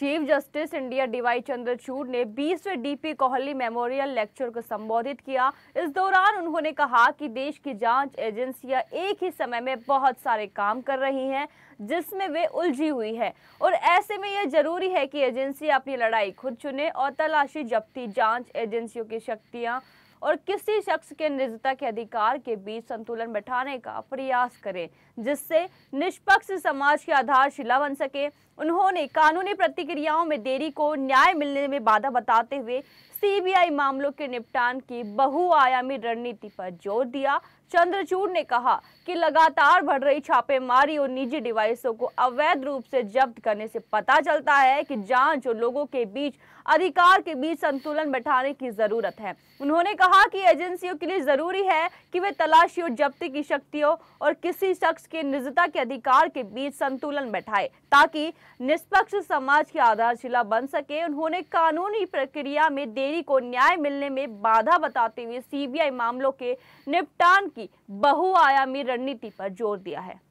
chief justice India D Y Chandrachud ने 20वें D P Kohli memorial lecture को संबोधित किया इस दौरान उन्होंने कहा कि देश की जांच एजेंसियां एक ही समय में बहुत सारे काम कर रही हैं जिसमें वे उलझी हुई है और ऐसे में यह जरूरी है कि एजेंसी अपनी लड़ाई खुद चुने और तलाशी जब्ती जांच एजेंसियों की शक्तियां और किसी शख्स के निजता के अधिकार के बीच संतुलन बैठाने का प्रयास करें जिससे निष्पक्ष समाज की आधारशिला बन सके उन्होंने कानूनी प्रतिक्रियाओं में देरी को न्याय मिलने में बाधा बताते हुए सीबीआई मामलों के निपटान की बहुआयामी रणनीति पर जोर दिया चंद्रचूड़ ने कहा कि लगातार बढ़ रही छापेमारी और निजी डिवाइसों को अवैध रूप से जब्त करने से पता चलता है कि जांच और लोगों के बीच अधिकार के बीच संतुलन बैठाने की जरूरत है उन्होंने कहा कहा कि एजेंसियों के लिए ज़रूरी है कि वे तलाशी और जब्ती की शक्तियों और किसी शख्स के निजता के अधिकार के बीच संतुलन बैठाए ताकि निष्पक्ष समाज की आधारशिला बन सके उन्होंने कानूनी प्रक्रिया में देरी को न्याय मिलने में बाधा बताते हुए सीबीआई मामलों के निपटान की बहुआयामी रणनीति पर जोर दिया है